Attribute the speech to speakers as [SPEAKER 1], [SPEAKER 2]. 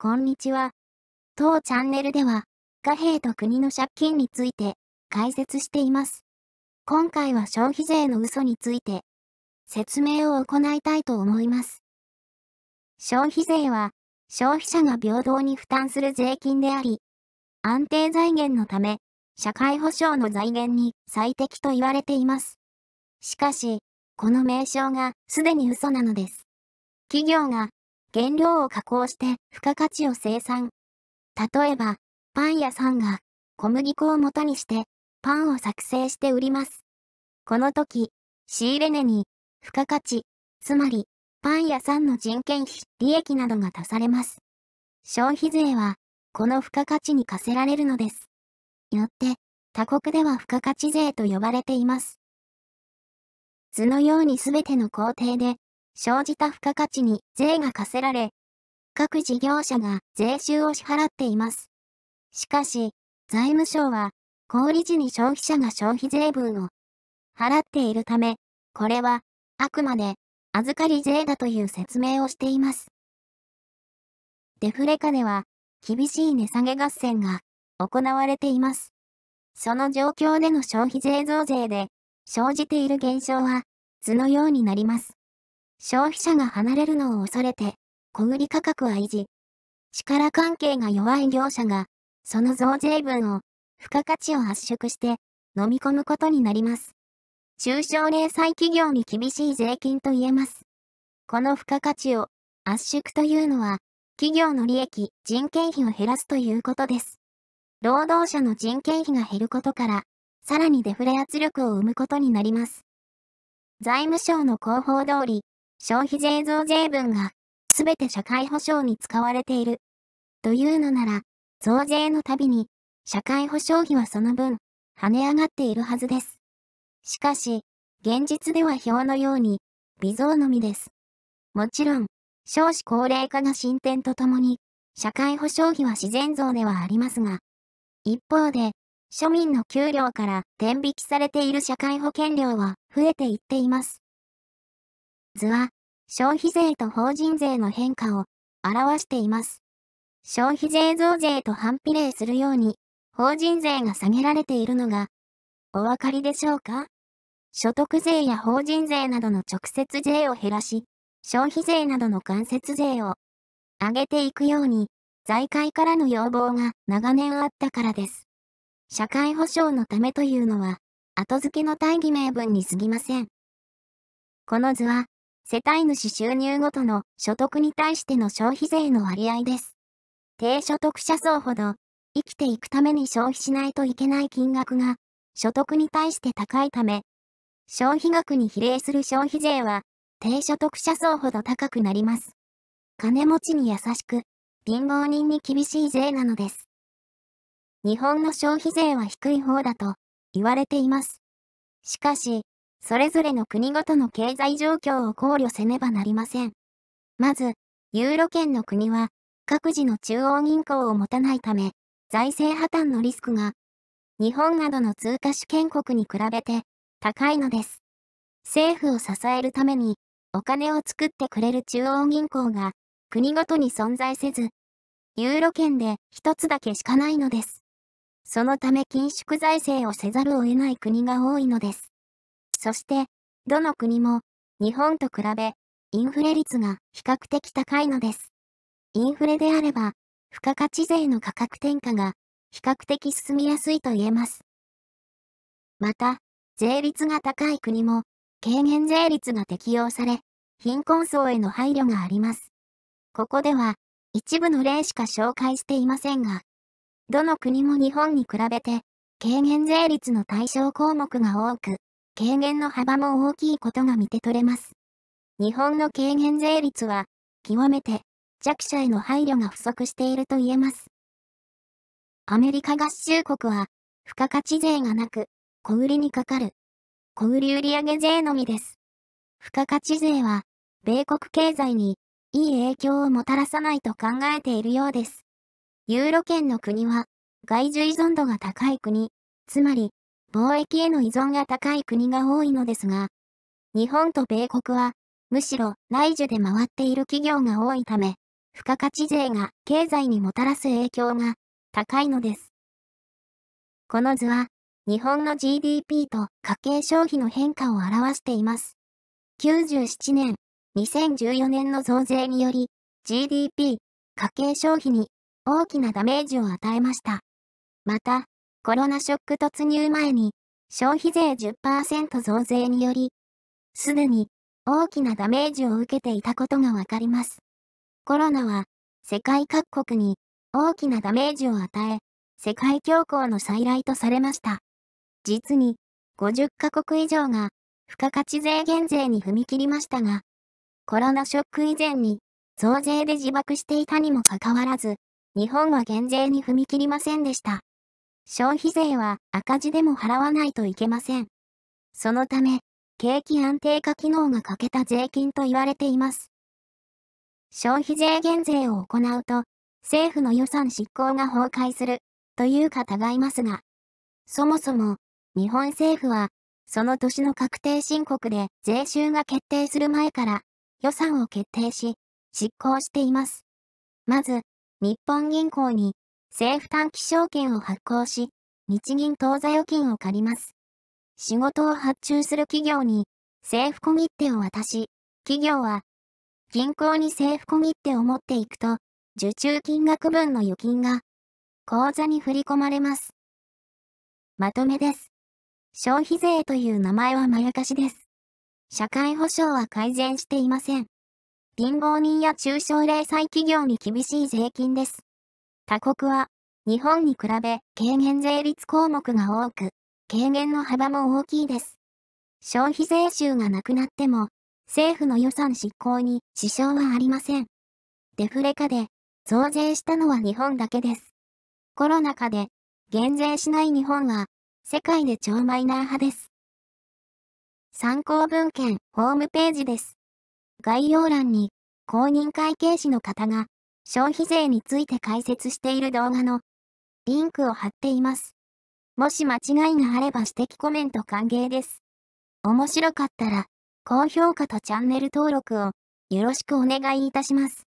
[SPEAKER 1] こんにちは。当チャンネルでは、貨幣と国の借金について解説しています。今回は消費税の嘘について説明を行いたいと思います。消費税は消費者が平等に負担する税金であり、安定財源のため社会保障の財源に最適と言われています。しかし、この名称がすでに嘘なのです。企業が原料を加工して付加価値を生産。例えば、パン屋さんが小麦粉を元にしてパンを作成して売ります。この時、仕入れ値に付加価値、つまりパン屋さんの人件費、利益などが足されます。消費税はこの付加価値に課せられるのです。よって他国では付加価値税と呼ばれています。図のように全ての工程で生じた付加価値に税が課せられ、各事業者が税収を支払っています。しかし、財務省は、小売時に消費者が消費税分を払っているため、これは、あくまで、預かり税だという説明をしています。デフレ下では、厳しい値下げ合戦が行われています。その状況での消費税増税で、生じている現象は、図のようになります。消費者が離れるのを恐れて、小売価格は維持。力関係が弱い業者が、その増税分を、付加価値を圧縮して、飲み込むことになります。中小零細企業に厳しい税金と言えます。この付加価値を圧縮というのは、企業の利益、人件費を減らすということです。労働者の人件費が減ることから、さらにデフレ圧力を生むことになります。財務省の広報通り、消費税増税分が、すべて社会保障に使われている。というのなら、増税のたびに、社会保障費はその分、跳ね上がっているはずです。しかし、現実では表のように、微増のみです。もちろん、少子高齢化が進展とともに、社会保障費は自然増ではありますが、一方で、庶民の給料から転引きされている社会保険料は増えていっています。図は、消費税と法人税の変化を表しています。消費税増税と反比例するように、法人税が下げられているのが、お分かりでしょうか所得税や法人税などの直接税を減らし、消費税などの間接税を上げていくように、財界からの要望が長年あったからです。社会保障のためというのは、後付けの大義名分に過ぎません。この図は、世帯主収入ごとの所得に対しての消費税の割合です。低所得者層ほど、生きていくために消費しないといけない金額が、所得に対して高いため、消費額に比例する消費税は、低所得者層ほど高くなります。金持ちに優しく、貧乏人に厳しい税なのです。日本の消費税は低い方だと言われています。しかし、それぞれの国ごとの経済状況を考慮せねばなりません。まず、ユーロ圏の国は、各自の中央銀行を持たないため、財政破綻のリスクが、日本などの通貨主権国に比べて、高いのです。政府を支えるために、お金を作ってくれる中央銀行が、国ごとに存在せず、ユーロ圏で一つだけしかないのです。そのため緊縮財政をせざるを得ない国が多いのです。そして、どの国も、日本と比べ、インフレ率が比較的高いのです。インフレであれば、付加価値税の価格転嫁が、比較的進みやすいと言えます。また、税率が高い国も、軽減税率が適用され、貧困層への配慮があります。ここでは、一部の例しか紹介していませんが、どの国も日本に比べて、軽減税率の対象項目が多く、軽減の幅も大きいことが見て取れます。日本の軽減税率は、極めて弱者への配慮が不足していると言えます。アメリカ合衆国は、付加価値税がなく、小売りにかかる、小売売上税のみです。付加価値税は、米国経済に、いい影響をもたらさないと考えているようです。ユーロ圏の国は、外需依存度が高い国、つまり、貿易への依存が高い国が多いのですが、日本と米国は、むしろ内需で回っている企業が多いため、付加価値税が経済にもたらす影響が高いのです。この図は、日本の GDP と家計消費の変化を表しています。97年、2014年の増税により、GDP、家計消費に大きなダメージを与えました。また、コロナショック突入前に、消費税10%増税により、すでに大きなダメージを受けていたことがわかります。コロナは世界各国に大きなダメージを与え、世界恐慌の再来とされました。実に50カ国以上が付加価値税減税に踏み切りましたが、コロナショック以前に増税で自爆していたにもかかわらず、日本は減税に踏み切りませんでした。消費税は赤字でも払わないといけません。そのため、景気安定化機能が欠けた税金と言われています。消費税減税を行うと、政府の予算執行が崩壊する、という方がいますが、そもそも、日本政府は、その年の確定申告で税収が決定する前から、予算を決定し、執行しています。まず、日本銀行に政府短期証券を発行し、日銀当座預金を借ります。仕事を発注する企業に、政府ミッテを渡し、企業は、銀行に政府ミッテを持っていくと、受注金額分の預金が、口座に振り込まれます。まとめです。消費税という名前はまやかしです。社会保障は改善していません。貧乏人や中小零細企業に厳しい税金です。他国は、日本に比べ軽減税率項目が多く、軽減の幅も大きいです。消費税収がなくなっても、政府の予算執行に支障はありません。デフレ化で、増税したのは日本だけです。コロナ禍で、減税しない日本は、世界で超マイナー派です。参考文献ホームページです。概要欄に、公認会計士の方が消費税について解説している動画のリンクを貼っています。もし間違いがあれば指摘コメント歓迎です。面白かったら高評価とチャンネル登録をよろしくお願いいたします。